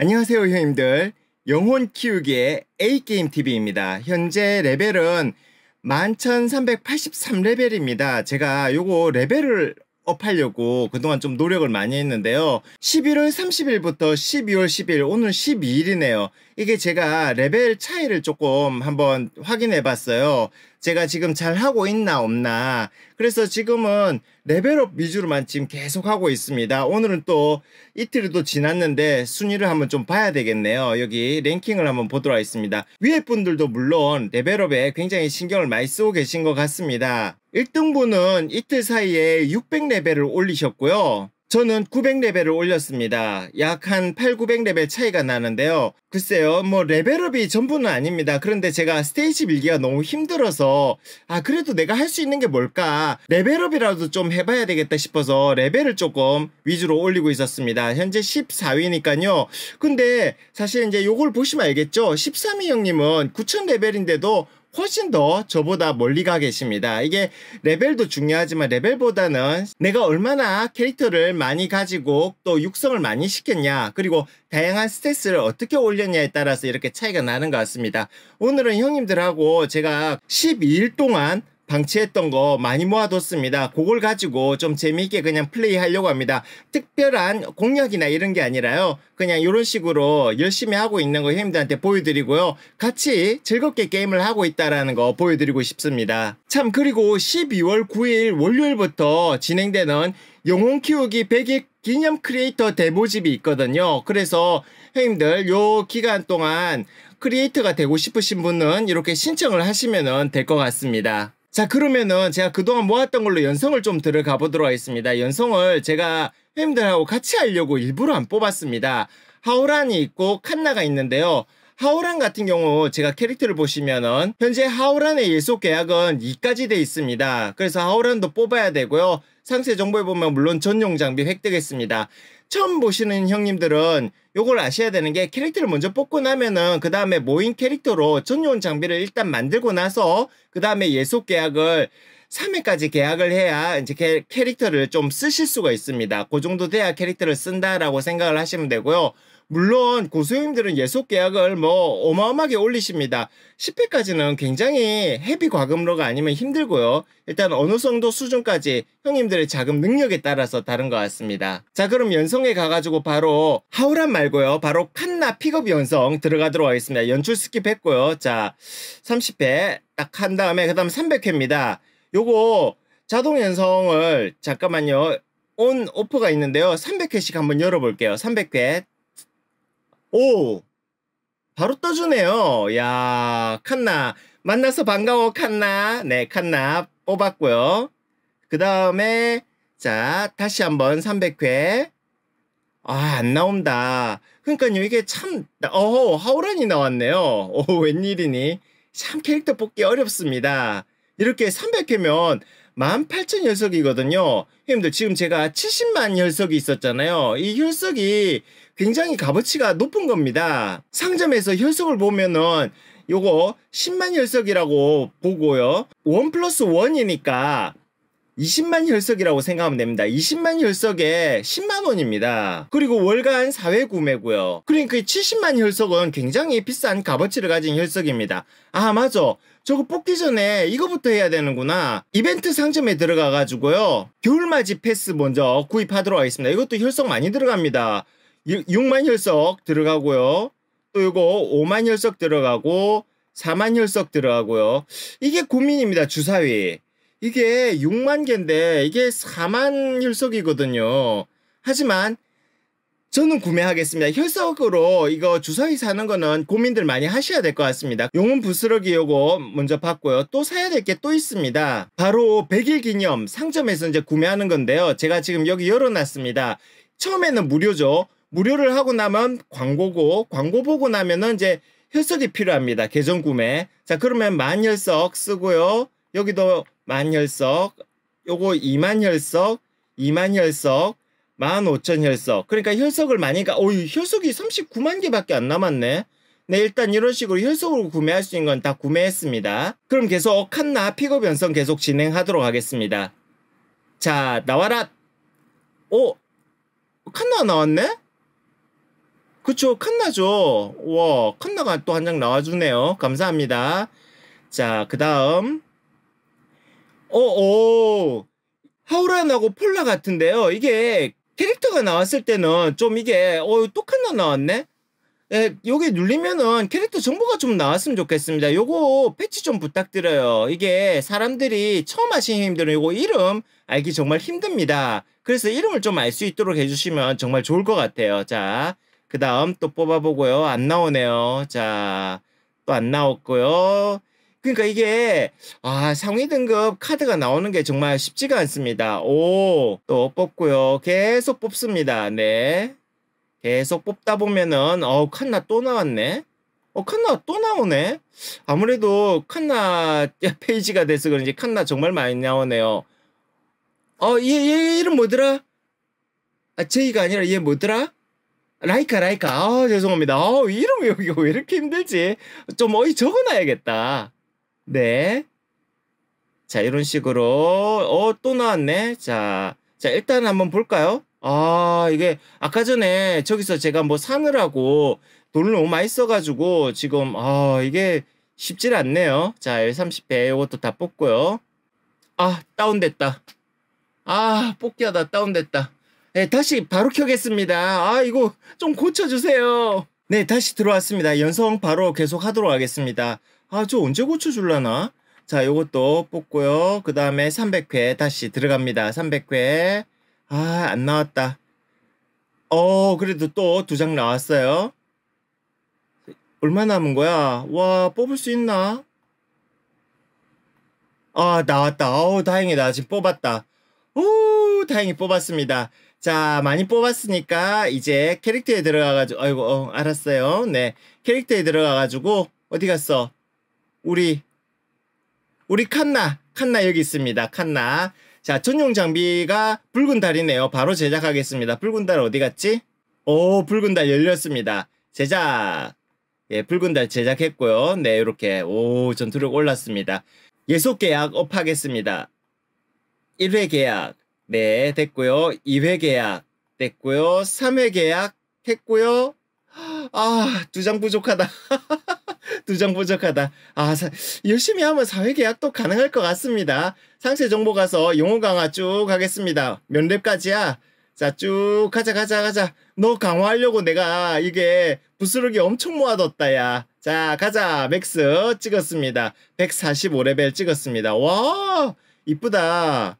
안녕하세요 형님들 영혼 키우기의 A게임TV입니다 현재 레벨은 11,383레벨입니다 제가 요거 레벨을 업하려고 그동안 좀 노력을 많이 했는데요. 11월 30일부터 12월 10일, 오늘 12일이네요. 이게 제가 레벨 차이를 조금 한번 확인해 봤어요. 제가 지금 잘 하고 있나 없나. 그래서 지금은 레벨업 위주로만 지금 계속 하고 있습니다. 오늘은 또이틀도 지났는데 순위를 한번 좀 봐야 되겠네요. 여기 랭킹을 한번 보도록 하겠습니다. 위에 분들도 물론 레벨업에 굉장히 신경을 많이 쓰고 계신 것 같습니다. 1등분은 이틀 사이에 600레벨을 올리셨고요. 저는 900레벨을 올렸습니다. 약 한 8, 900레벨 차이가 나는데요. 글쎄요, 뭐 레벨업이 전부는 아닙니다. 그런데 제가 스테이지 밀기가 너무 힘들어서 아 그래도 내가 할 수 있는 게 뭘까 레벨업이라도 좀 해봐야 되겠다 싶어서 레벨을 조금 위주로 올리고 있었습니다. 현재 14위니까요. 근데 사실 이제 요걸 보시면 알겠죠? 13위 형님은 9000레벨인데도 훨씬 더 저보다 멀리 가 계십니다. 이게 레벨도 중요하지만 레벨보다는 내가 얼마나 캐릭터를 많이 가지고 또 육성을 많이 시켰냐 그리고 다양한 스탯를 어떻게 올렸냐에 따라서 이렇게 차이가 나는 것 같습니다. 오늘은 형님들하고 제가 12일 동안 방치했던 거 많이 모아뒀습니다. 그걸 가지고 좀 재미있게 그냥 플레이하려고 합니다. 특별한 공략이나 이런 게 아니라요. 그냥 이런 식으로 열심히 하고 있는 거 형님들한테 보여드리고요. 같이 즐겁게 게임을 하고 있다라는 거 보여드리고 싶습니다. 참 그리고 12월 9일 월요일부터 진행되는 영웅 키우기 100일 기념 크리에이터 대모집이 있거든요. 그래서 형님들 요 기간 동안 크리에이터가 되고 싶으신 분은 이렇게 신청을 하시면 될 것 같습니다. 자 그러면은 제가 그동안 모았던 걸로 연성을 좀 들어가 보도록 하겠습니다. 연성을 제가 회원들하고 같이 하려고 일부러 안 뽑았습니다. 하오란이 있고 칸나가 있는데요. 하오란 같은 경우 제가 캐릭터를 보시면은 현재 하오란의 예속 계약은 2까지 돼 있습니다. 그래서 하오란도 뽑아야 되고요. 상세 정보에 보면 물론 전용 장비 획득했습니다. 처음 보시는 형님들은 요걸 아셔야 되는 게 캐릭터를 먼저 뽑고 나면은 그 다음에 모인 캐릭터로 전용 장비를 일단 만들고 나서 그 다음에 예속 계약을 3회까지 계약을 해야 이제 캐릭터를 좀 쓰실 수가 있습니다. 그 정도 돼야 캐릭터를 쓴다라고 생각을 하시면 되고요. 물론 고수님들은 예속 계약을 뭐 어마어마하게 올리십니다. 10회까지는 굉장히 헤비 과금로가 으 아니면 힘들고요. 일단 어느 정도 수준까지 형님들의 자금 능력에 따라서 다른 것 같습니다. 자 그럼 연성에 가가지고 바로 하우란 말고요. 바로 칸나 픽업 연성 들어가도록 하겠습니다. 연출 스킵했고요. 자 30회 딱 한 다음에 그 다음 300회입니다. 요거 자동 연성을 잠깐만요. 온 오프가 있는데요. 300회씩 한번 열어볼게요. 300회 오! 바로 떠주네요. 야 칸나. 만나서 반가워, 칸나. 네, 칸나 뽑았고요. 그 다음에, 자, 다시 한번 300회. 아, 안 나온다. 그러니까요, 이게 참, 어허, 하오란이 나왔네요. 오, 웬일이니? 참 캐릭터 뽑기 어렵습니다. 이렇게 300회면 18,000 혈석이거든요. 형님들, 지금 제가 70만 혈석이 있었잖아요. 이 혈석이 굉장히 값어치가 높은 겁니다. 상점에서 혈석을 보면은 요거 10만 혈석이라고 보고요. 1 플러스 1이니까 20만 혈석이라고 생각하면 됩니다. 20만 혈석에 10만 원입니다. 그리고 월간 사회 구매고요. 그러니까 70만 혈석은 굉장히 비싼 값어치를 가진 혈석입니다. 아 맞아. 저거 뽑기 전에 이거부터 해야 되는구나. 이벤트 상점에 들어가가지고요. 겨울맞이 패스 먼저 구입하도록 하겠습니다. 이것도 혈석 많이 들어갑니다. 6만 혈석 들어가고요. 또 이거 5만 혈석 들어가고 4만 혈석 들어가고요. 이게 고민입니다. 주사위. 이게 6만 개인데 이게 4만 혈석이거든요. 하지만 저는 구매하겠습니다. 혈석으로 이거 주사위 사는 거는 고민들 많이 하셔야 될 것 같습니다. 용은 부스러기 요거 먼저 봤고요. 또 사야 될 게 또 있습니다. 바로 100일 기념 상점에서 이제 구매하는 건데요. 제가 지금 여기 열어놨습니다. 처음에는 무료죠. 무료를 하고 나면 광고고 광고 보고 나면은 이제 혈석이 필요합니다. 계정 구매. 자 그러면 만 혈석 쓰고요. 여기도 만 혈석, 요거 2만 혈석, 2만 혈석, 15,000 혈석. 그러니까 혈석을 많이 가. 그러니까, 오유 혈석이 39만 개밖에 안 남았네. 네, 일단 이런 식으로 혈석으로 구매할 수 있는 건 다 구매했습니다. 그럼 계속 칸나 픽업 연성 계속 진행하도록 하겠습니다. 자, 나와라. 오, 칸나 나왔네? 그쵸 칸나죠 와 칸나가 또 한 장 나와주네요 감사합니다 자그 다음 어오 어, 하우란하고 폴라 같은데요 이게 캐릭터가 나왔을 때는 좀 이게 어또같나 나왔네 예, 요게 눌리면은 캐릭터 정보가 좀 나왔으면 좋겠습니다. 요거 패치 좀 부탁드려요. 이게 사람들이 처음 하시는 힘들은 요거 이름 알기 정말 힘듭니다. 그래서 이름을 좀 알 수 있도록 해주시면 정말 좋을 것 같아요. 자, 그 다음 또 뽑아보고요. 안 나오네요. 자, 또 안 나왔고요. 그러니까 이게 아 상위 등급 카드가 나오는 게 정말 쉽지가 않습니다. 오 또 뽑고요. 계속 뽑습니다. 네. 계속 뽑다 보면은 어 칸나 또 나왔네. 어 칸나 또 나오네. 아무래도 칸나 페이지가 돼서 그런지 칸나 정말 많이 나오네요. 어얘 얘 이름 뭐더라? 아 제이가 아니라 얘 뭐더라? 라이카 라이카 아 죄송합니다 아 이름 외우기가 왜 이렇게 힘들지 좀 어디 적어놔야겠다 네 자 이런 식으로 어 또 나왔네 자자 일단 한번 볼까요 아 이게 아까 전에 저기서 제가 뭐 사느라고 돈을 너무 많이 써가지고 지금 아 이게 쉽질 않네요 자 30배 이것도 다 뽑고요 아 다운됐다 아 뽑기하다 다운됐다 네, 다시 바로 켜겠습니다. 아, 이거 좀 고쳐주세요. 네, 다시 들어왔습니다. 연성 바로 계속 하도록 하겠습니다. 아, 저 언제 고쳐줄라나? 자, 요것도 뽑고요. 그 다음에 300회 다시 들어갑니다. 300회. 아, 안 나왔다. 어, 그래도 또 두 장 나왔어요. 얼마 남은 거야? 와, 뽑을 수 있나? 아, 나왔다. 어우, 다행이다. 지금 뽑았다. 오, 다행히 뽑았습니다. 자, 많이 뽑았으니까 이제 캐릭터에 들어가가지고, 아이고, 어, 알았어요. 네. 캐릭터에 들어가가지고, 어디 갔어? 우리, 우리 칸나. 칸나 여기 있습니다. 칸나. 자, 전용 장비가 붉은 달이네요. 바로 제작하겠습니다. 붉은 달 어디 갔지? 오, 붉은 달 열렸습니다. 제작. 예, 붉은 달 제작했고요. 네, 이렇게 오, 전투력 올랐습니다. 예속 계약 업하겠습니다. 1회 계약. 네, 됐고요. 2회 계약 됐고요. 3회 계약 했고요. 아, 두 장 부족하다. 두 장 부족하다. 아, 사, 열심히 하면 4회 계약도 가능할 것 같습니다. 상세 정보 가서 용어 강화 쭉 하겠습니다. 면랩까지야. 자, 쭉 가자 가자 가자. 너 강화하려고 내가 이게 부스러기 엄청 모아뒀다 야. 자, 가자. 맥스 찍었습니다. 145레벨 찍었습니다. 와! 이쁘다.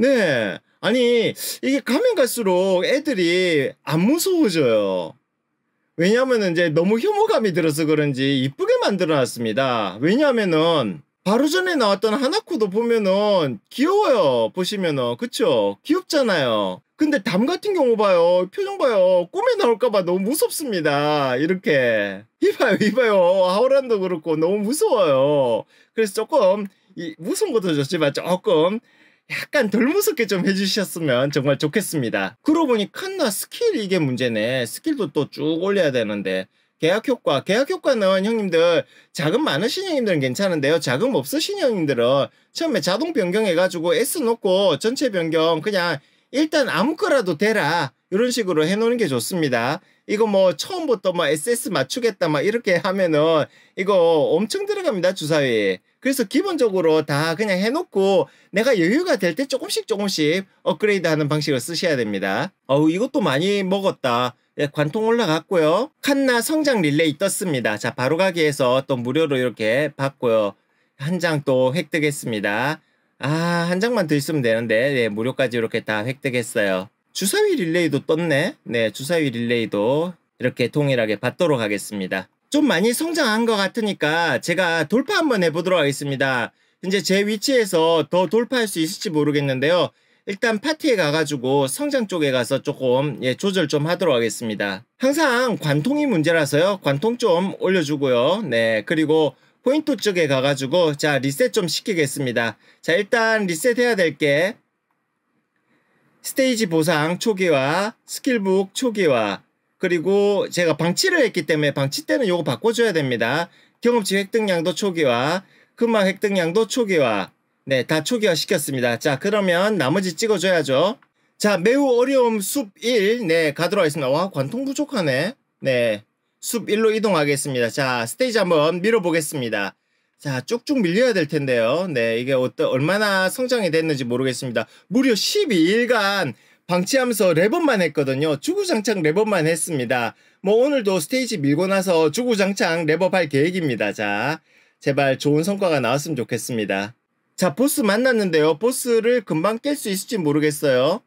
네. 아니, 이게 가면 갈수록 애들이 안 무서워져요. 왜냐하면 이제 너무 혐오감이 들어서 그런지 이쁘게 만들어놨습니다. 왜냐하면은 바로 전에 나왔던 하나코도 보면은 귀여워요. 보시면은 그쵸? 귀엽잖아요. 근데 담 같은 경우 봐요. 표정 봐요. 꿈에 나올까봐 너무 무섭습니다. 이렇게 이봐요, 이봐요. 하우란도 그렇고 너무 무서워요. 그래서 조금 이 무서운 것도 좋지만 조금 약간 덜 무섭게 좀 해주셨으면 정말 좋겠습니다. 그러고 보니 칸나 스킬 이게 문제네. 스킬도 또 쭉 올려야 되는데. 계약 효과. 계약 효과는 형님들 자금 많으신 형님들은 괜찮은데요. 자금 없으신 형님들은 처음에 자동 변경해가지고 S 놓고 전체 변경 그냥 일단 아무 거라도 대라 이런 식으로 해놓는 게 좋습니다. 이거 뭐 처음부터 뭐 SS 맞추겠다 막 이렇게 하면은 이거 엄청 들어갑니다. 주사위. 그래서 기본적으로 다 그냥 해놓고 내가 여유가 될 때 조금씩 조금씩 업그레이드하는 방식을 쓰셔야 됩니다. 어우 이것도 많이 먹었다. 예, 관통 올라갔고요. 칸나 성장 릴레이 떴습니다. 자 바로 가기에서 또 무료로 이렇게 받고요. 한 장 또 획득했습니다. 아한 장만 더 있으면 되는데 예, 무료까지 이렇게 다 획득했어요. 주사위 릴레이도 떴네. 네 주사위 릴레이도 이렇게 동일하게 받도록 하겠습니다. 좀 많이 성장한 것 같으니까 제가 돌파 한번 해보도록 하겠습니다. 이제 제 위치에서 더 돌파할 수 있을지 모르겠는데요. 일단 파티에 가가지고 성장 쪽에 가서 조금 예, 조절 좀 하도록 하겠습니다. 항상 관통이 문제라서요. 관통 좀 올려주고요. 네 그리고 포인트 쪽에 가가지고 자 리셋 좀 시키겠습니다. 자 일단 리셋해야 될 게 스테이지 보상 초기화, 스킬북 초기화, 그리고 제가 방치를 했기 때문에 방치 때는 요거 바꿔줘야 됩니다. 경험치 획득량도 초기화, 금방 획득량도 초기화. 네, 다 초기화 시켰습니다. 자, 그러면 나머지 찍어줘야죠. 자, 매우 어려움 숲 1. 네, 가도록 하겠습니다. 와, 관통 부족하네. 네, 숲 1로 이동하겠습니다. 자, 스테이지 한번 밀어보겠습니다. 자, 쭉쭉 밀려야 될 텐데요. 네, 이게 어떤, 얼마나 성장이 됐는지 모르겠습니다. 무려 12일간 방치하면서 랩업만 했거든요. 주구장창 랩업만 했습니다. 뭐 오늘도 스테이지 밀고 나서 주구장창 랩업할 계획입니다. 자, 제발 좋은 성과가 나왔으면 좋겠습니다. 자, 보스 만났는데요. 보스를 금방 깰 수 있을지 모르겠어요.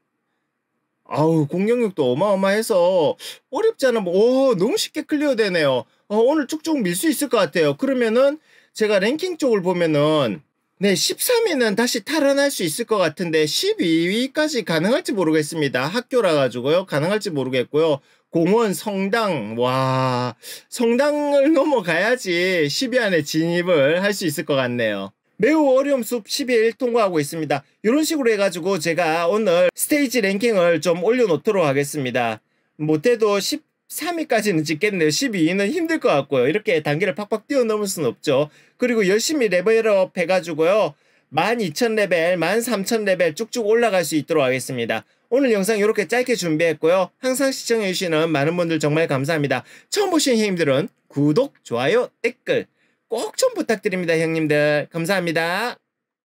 아우, 공격력도 어마어마해서 어렵지 않아. 뭐, 오, 너무 쉽게 클리어 되네요. 어, 오늘 쭉쭉 밀 수 있을 것 같아요. 그러면은 제가 랭킹 쪽을 보면은 네, 13위는 다시 탈환할 수 있을 것 같은데 12위까지 가능할지 모르겠습니다. 학교라 가지고요. 가능할지 모르겠고요. 공원, 성당, 와, 성당을 넘어가야지 10위 안에 진입을 할 수 있을 것 같네요. 매우 어려움 숲1 0일 통과하고 있습니다. 이런 식으로 해가지고 제가 오늘 스테이지 랭킹을 좀 올려놓도록 하겠습니다. 못해도 10 3위까지는 찍겠네요. 12위는 힘들 것 같고요. 이렇게 단계를 팍팍 뛰어넘을 수는 없죠. 그리고 열심히 레벨업 해가지고요. 12,000레벨, 13,000레벨 쭉쭉 올라갈 수 있도록 하겠습니다. 오늘 영상 이렇게 짧게 준비했고요. 항상 시청해주시는 많은 분들 정말 감사합니다. 처음 보신 형님들은 구독, 좋아요, 댓글 꼭 좀 부탁드립니다. 형님들 감사합니다.